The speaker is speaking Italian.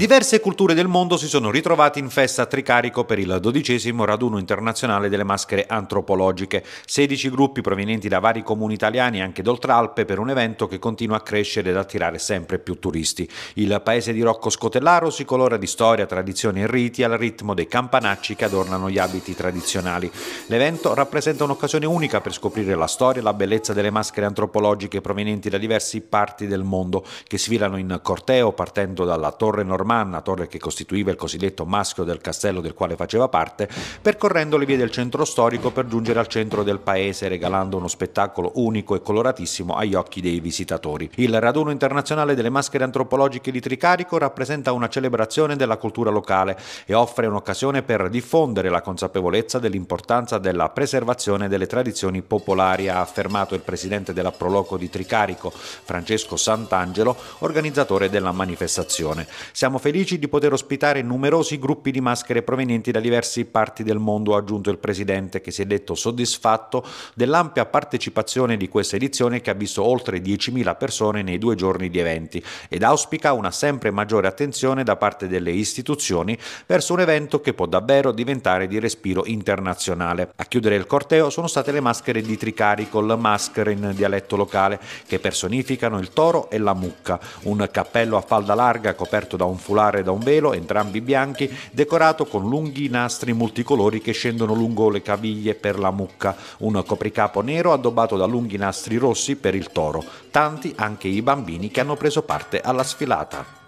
Diverse culture del mondo si sono ritrovate in festa a Tricarico per il dodicesimo raduno internazionale delle maschere antropologiche. 16 gruppi provenienti da vari comuni italiani e anche d'oltralpe per un evento che continua a crescere ed attirare sempre più turisti. Il paese di Rocco Scotellaro si colora di storia, tradizioni e riti al ritmo dei campanacci che adornano gli abiti tradizionali. L'evento rappresenta un'occasione unica per scoprire la storia e la bellezza delle maschere antropologiche provenienti da diverse parti del mondo che sfilano in corteo partendo dalla Torre Normale Normanna, torre che costituiva il cosiddetto maschio del castello del quale faceva parte, percorrendo le vie del centro storico per giungere al centro del paese, regalando uno spettacolo unico e coloratissimo agli occhi dei visitatori. Il raduno internazionale delle maschere antropologiche di Tricarico rappresenta una celebrazione della cultura locale e offre un'occasione per diffondere la consapevolezza dell'importanza della preservazione delle tradizioni popolari, ha affermato il presidente della Proloco di Tricarico, Francesco Sant'Angelo, organizzatore della manifestazione. Siamo felici di poter ospitare numerosi gruppi di maschere provenienti da diverse parti del mondo, ha aggiunto il Presidente, che si è detto soddisfatto dell'ampia partecipazione di questa edizione che ha visto oltre 10.000 persone nei due giorni di eventi ed auspica una sempre maggiore attenzione da parte delle istituzioni verso un evento che può davvero diventare di respiro internazionale. A chiudere il corteo sono state le maschere di Tricaricol, maschere in dialetto locale, che personificano il toro e la mucca, un cappello a falda larga coperto da un foculare da un velo, entrambi bianchi, decorato con lunghi nastri multicolori che scendono lungo le caviglie per la mucca, un copricapo nero addobbato da lunghi nastri rossi per il toro, tanti anche i bambini che hanno preso parte alla sfilata.